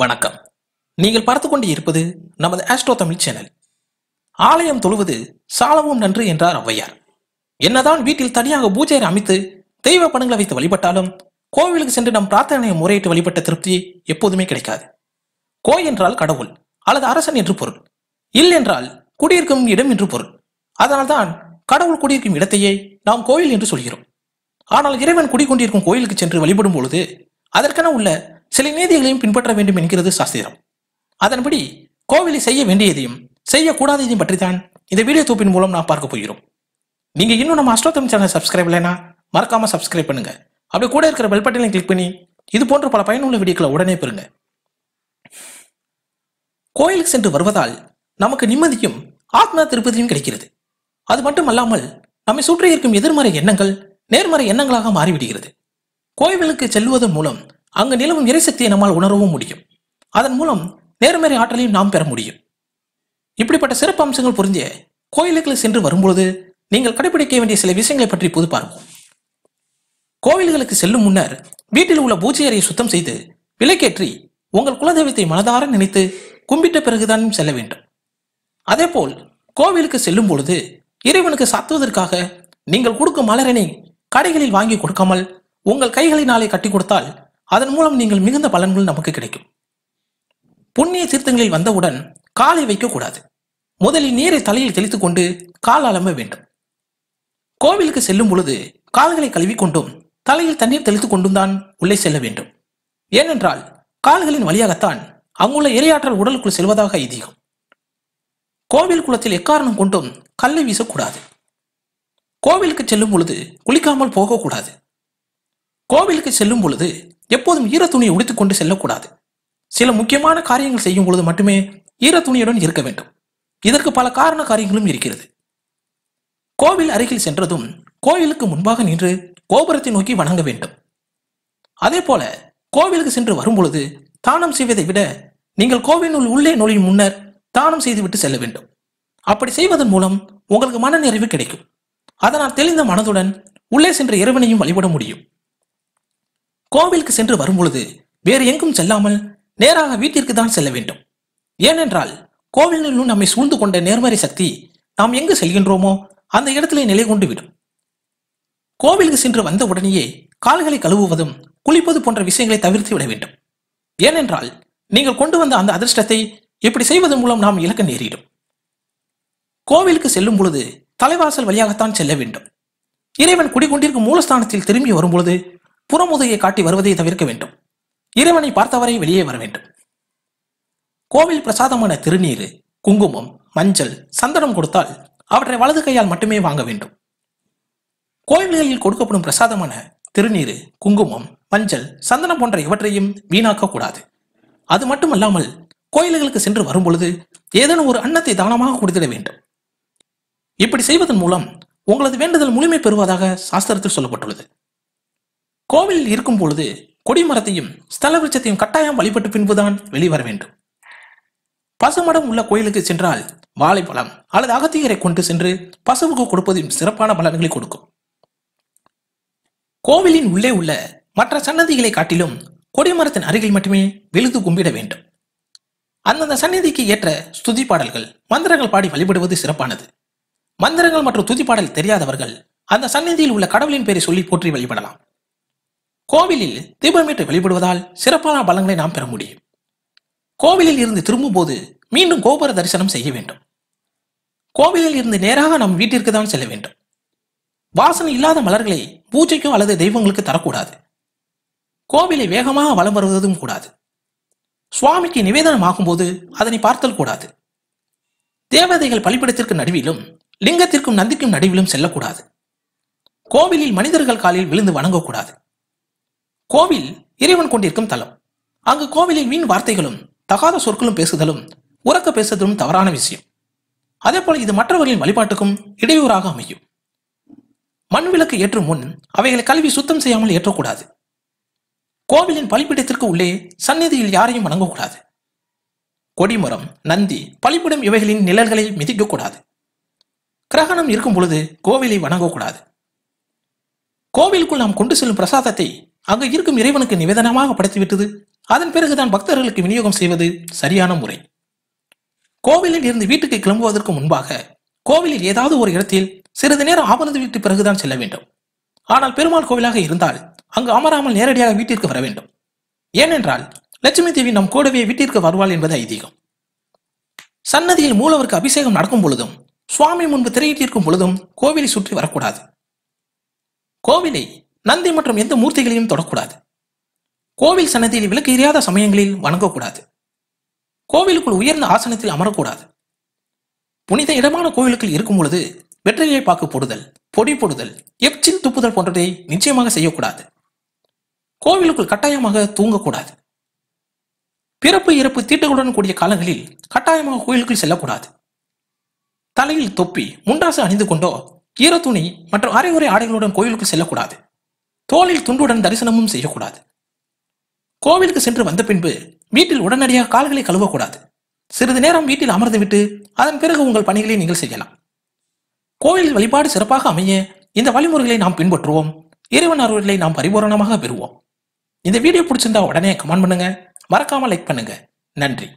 வணக்கம் நீங்கள் பார்த்து கொண்டு இருப்பது நமது ஆஸ்ட்ரோ தமிழ் சேனல் ஆலயம் தொழுவது சாலவும் நன்று என்றார் ஔவையார் என்னதான் வீட்டில் தனியாக பூஜை அமைத்து தெய்வ படங்களை வைத்து வழிபட்டாலும் கோவிலுக்கு சென்று நம் பிரார்த்தனையை முறையிட்டு வழிபட்ட திருப்தி எப்போதுமே கிடைக்காது கோ என்றால் கடவுள் அல்லது அரசன் என்று பொருள் இல் என்றால் குடியிருக்கும் இடம் என்று பொருள் அதனால்தான் கடவுள் குடியிருக்கும் இடத்தையே நாம் கோயில் என்று சொல்கிறோம் ஆனால் இறைவன் குடிகொண்டிருக்கும் கோயிலுக்கு சென்று வழிபடும் பொழுது அதற்கென உள்ள சில நீதிகளையும் பின்பற்ற வேண்டும் என்கிறது சாஸ்திரம் அதன்படி கோவிலை செய்ய வேண்டியதையும் செய்யக்கூடாததையும் பற்றி தான் இந்த வீடியோ தொகுப்பின் மூலம் நான் பார்க்க போகிறோம் நீங்க இன்னும் நம்ம அஸ்ட்ரோத்தம் சேனல் சப்ஸ்கிரைப் இல்லைனா மறக்காம சப்ஸ்கிரைப் பண்ணுங்க அப்படி கூட இருக்கிற பெல் பட்டனை கிளிக் பண்ணி இது போன்ற பல பயனுள்ள வீடியோக்களை உடனே பெறுங்க கோயிலுக்கு சென்று வருவதால் நமக்கு நிம்மதியும் ஆத்ம திருப்பதியும் கிடைக்கிறது அது மட்டுமல்லாமல் நம்மை சுற்றி இருக்கும் எதிர்மறை எண்ணங்கள் நேர்மறை எண்ணங்களாக மாறிவிடுகிறது கோயிலுக்கு செல்வதன் மூலம் அங்கு நிலவும் எரிசக்தியை நம்மால் உணரவும் முடியும் அதன் மூலம் நேர்மறை ஆற்றலையும் நாம் பெற முடியும் இப்படிப்பட்ட சிறப்பு அம்சங்கள் புரிஞ்ச கோயிலுக்கு சென்று வரும்பொழுது நீங்கள் கடைபிடிக்க வேண்டிய சில விஷயங்களை பற்றி புது பார்ப்போம் கோவில்களுக்கு செல்லும் முன்னர் வீட்டில் உள்ள பூஜை அறையை சுத்தம் செய்து விலைக்கேற்றி உங்கள் குலதெய்வத்தை மனதார நினைத்து கும்பிட்ட பிறகுதான் செல்ல வேண்டும் அதேபோல் கோவிலுக்கு செல்லும் பொழுது இறைவனுக்கு சாத்துவதற்காக நீங்கள் கொடுக்கும் மலரினை கடைகளில் வாங்கி கொடுக்காமல் உங்கள் கைகளினாலே கட்டி கொடுத்தால் அதன் மூலம் நீங்கள் மிகுந்த பலன்கள் நமக்கு கிடைக்கும் புண்ணிய தீர்த்தங்களில் வந்தவுடன் காலை வைக்கக்கூடாது முதலில் நீரை தலையில் தெளித்துக் கொண்டு கால் அலம்ப வேண்டும் கோவிலுக்கு செல்லும் பொழுது கால்களை கழுவிக்கொண்டும் தலையில் தண்ணீர் தெளித்து கொண்டும் தான் உள்ளே செல்ல வேண்டும் ஏனென்றால் கால்களின் வழியாகத்தான் அங்குள்ள இரையாற்றல் உடலுக்குள் செல்வதாக ஐதீகம் கோவில் குளத்தில் எக்காரணம் கொண்டும் கல்லை வீசக்கூடாது கோவிலுக்கு செல்லும் பொழுது குளிக்காமல் போகக்கூடாது கோவிலுக்கு செல்லும் பொழுது எப்போதும் ஈர துணியை உடுத்திக்கொண்டு செல்லக்கூடாது சில முக்கியமான காரியங்கள் செய்யும் பொழுது மட்டுமே ஈர துணியுடன் இருக்க வேண்டும் இதற்கு பல காரண காரியங்களும் இருக்கிறது கோவில் அருகில் சென்றதும் கோவிலுக்கு முன்பாக நின்று கோபுரத்தை நோக்கி வணங்க வேண்டும் அதே போல கோவிலுக்கு சென்று வரும்பொழுது தானம் செய்வதை விட நீங்கள் கோவிலுள் உள்ளே நுழையும் முன்னர் தானம் செய்துவிட்டு செல்ல வேண்டும் அப்படி செய்வதன் மூலம் உங்களுக்கு மன நிறைவு கிடைக்கும் அதனால் தெளிந்த மனதுடன் உள்ளே சென்ற இறைவனையும் வழிபட முடியும் கோவிலுக்கு சென்று வரும்பொழுது வேறு எங்கும் செல்லாமல் நேராக வீட்டிற்கு தான் செல்ல வேண்டும் ஏனென்றால் கோவில்களிலும் நம்மை சூழ்ந்து கொண்ட நேர்மறை சக்தி நாம் எங்கு செல்கின்றோமோ அந்த இடத்திலே நிலை கொண்டு விடும் கோவிலுக்கு சென்று வந்த உடனேயே கால்களை கழுவுவதும் குளிப்பது போன்ற விஷயங்களை தவிர்த்து விட வேண்டும் ஏனென்றால் நீங்கள் கொண்டு வந்த அந்த அதிர்ஷ்டத்தை இப்படி செய்வதன் மூலம் நாம் இலக்க நேரிடும் கோவிலுக்கு செல்லும் பொழுது தலைவாசல் வழியாகத்தான் செல்ல வேண்டும் இறைவன் குடிகொண்டிருக்கும் மூலஸ்தானத்தில் திரும்பி வரும்பொழுது புறமுதையை காட்டி வருவதை தவிர்க்க வேண்டும் இறைவனை பார்த்தவரை வெளியே வர வேண்டும் கோவில் பிரசாதமான திருநீர் குங்குமம் மஞ்சள் சந்தனம் கொடுத்தால் அவற்றை வலது கையால் மட்டுமே வாங்க வேண்டும் கோயில்களில் கொடுக்கப்படும் பிரசாதமான திருநீர் குங்குமம் மஞ்சள் சந்தனம் போன்ற இவற்றையும் வீணாக்க கூடாது அது மட்டுமல்லாமல் கோயில்களுக்கு சென்று வரும்பொழுது ஏதேனும் ஒரு அன்னத்தை தானமாக கொடுத்திட வேண்டும் இப்படி செய்வதன் மூலம் உங்களது வேண்டுதல் முழுமை பெறுவதாக சாஸ்திரத்தில் சொல்லப்பட்டுள்ளது கோவிலில் இருக்கும் பொழுது கொடிமரத்தையும் ஸ்தல விருட்சத்தையும் கட்டாயம் வழிபட்டு பின்புதான் வெளிவர வேண்டும் பசுமடம் உள்ள கோயிலுக்கு சென்றால் வாழைப்பழம் அல்லது அகத்தியரை கொண்டு சென்று பசுவுக்கு கொடுப்பதையும் சிறப்பான பலன்களை கொடுக்கும் கோவிலின் உள்ளே உள்ள மற்ற சன்னதிகளை காட்டிலும் கொடிமரத்தின் அருகில் மட்டுமே விழுது கும்பிட வேண்டும் அந்தந்த சந்நிதிக்கு ஏற்ற ஸ்துதி பாடல்கள் மந்திரங்கள் பாடி வழிபடுவது சிறப்பானது மந்திரங்கள் மற்றும் துதி பாடல் தெரியாதவர்கள் அந்த சந்நிதியில் உள்ள கடவுளின் பேரை சொல்லி போற்றி வழிபடலாம் கோவிலில் தீபமேட்டு வெளிப்படுவதால் சிறப்பான பலங்களை நாம் பெற முடியும் கோவிலில் இருந்து திரும்பும் போது மீண்டும் கோபுர தரிசனம் செய்ய வேண்டும் கோவிலில் இருந்து நேராக நம் வீட்டிற்கு தான் செல்ல வேண்டும் வாசனை இல்லாத மலர்களை பூஜைக்கோ அல்லது தெய்வங்களுக்கு தரக்கூடாது கோவிலை வேகமாக வலம் வருவதும் கூடாது சுவாமிக்கு நிவேதனம் ஆகும்போது அதனை பார்த்தல் கூடாது தேவதைகள் பலிப்பிடத்திற்கு நடுவிலும் லிங்கத்திற்கும் நந்திக்கும் நடுவிலும் செல்லக்கூடாது கோவிலில் மனிதர்கள் காலில் விழுந்து வணங்கக்கூடாது கோவில் இறைவன் கொண்டிருக்கும் தலம் அங்கு கோவிலில் வீண் வார்த்தைகளும் தகாத சொற்களும் பேசுதலும் உறக்க பேசுதலும் தவறான விஷயம் அதே போல இது மற்றவர்களின் வழிபாட்டுக்கும் இடையூறாக அமையும் மண் விளக்கு ஏற்றும் முன் அவைகளை கல்வி சுத்தம் செய்யாமல் ஏற்றக்கூடாது கோவிலின் பலிப்பிடத்திற்கு உள்ளே சந்நிதியில் யாரையும் வணங்கக்கூடாது கொடிமரம் நந்தி பலிப்பிடம் இவைகளின் நிழல்களை மிதிக்கக்கூடாது கிரகணம் இருக்கும் பொழுது கோவிலை வணங்கக்கூடாது கோவிலுக்குள் நாம் கொண்டு செல்லும் பிரசாதத்தை அங்கு இருக்கும் இறைவனுக்கு நிவேதனமாக படைத்துவிட்டது அதன் பிறகுதான் பக்தர்களுக்கு விநியோகம் செய்வது சரியான முறை கோவிலில் இருந்து வீட்டுக்கு கிளம்புவதற்கு முன்பாக கோவிலில் ஏதாவது ஒரு இடத்தில் சிறிது நேரம் ஆபனது வீட்டு பிறகுதான் செல்ல வேண்டும் ஆனால் பெருமாள் கோவிலாக இருந்தால் அங்கு அமராமல் நேரடியாக வீட்டிற்கு வர வேண்டும் ஏனென்றால் லட்சுமி தேவி நம் கூடவே வீட்டிற்கு வருவாள் என்பது ஐதீகம் சன்னதியில் மூலவருக்கு அபிஷேகம் நடக்கும் பொழுதும் சுவாமி முன்பு திரையிட்டிருக்கும் பொழுதும் கோவிலை சுற்றி வரக்கூடாது கோவிலை நந்தி மற்றும் எந்த மூர்த்திகளையும் தொடக்கூடாது கோவில் சன்னதியில் விளக்கு எரியாத சமயங்களில் வணங்கக்கூடாது கோவிலுக்குள் உயர்ந்த ஆசனத்தில் அமரக்கூடாது புனித இடமான கோவிலுக்குள் இருக்கும் பொழுது வெற்றியை பாக்கு போடுதல் பொடி போடுதல் எப்சின் துப்புதல் போன்றதை நிச்சயமாக செய்யக்கூடாது கோவிலுக்குள் கட்டாயமாக தூங்கக்கூடாது பிறப்பு இறப்பு தீட்டுகளுடன் கூடிய காலங்களில் கட்டாயமாக கோயிலுக்குள் செல்லக்கூடாது தலையில் தொப்பி முண்டாசு அணிந்து கொண்டோ ஈரத்துணி மற்றும் அரை உரை ஆடைகளுடன் கோயிலுக்குள் செல்லக்கூடாது தோளில் துண்டுடன் தரிசனமும் செய்யக்கூடாது கோவிலுக்கு சென்று வந்த பின்பு வீட்டில் உடனடியாக கால்களை கழுவக்கூடாது சிறிது நேரம் வீட்டில் அமர்ந்துவிட்டு அதன் பிறகு உங்கள் பணிகளை நீங்கள் செய்யலாம் கோவிலில் வழிபாடு சிறப்பாக அமைய இந்த வழிமுறைகளை நாம் பின்பற்றுவோம் இறைவன் அருவர்களை நாம் பரிபூரணமாக பெறுவோம் இந்த வீடியோ பிடிச்சிருந்தா உடனே கமெண்ட் பண்ணுங்க மறக்காம லைக் பண்ணுங்க நன்றி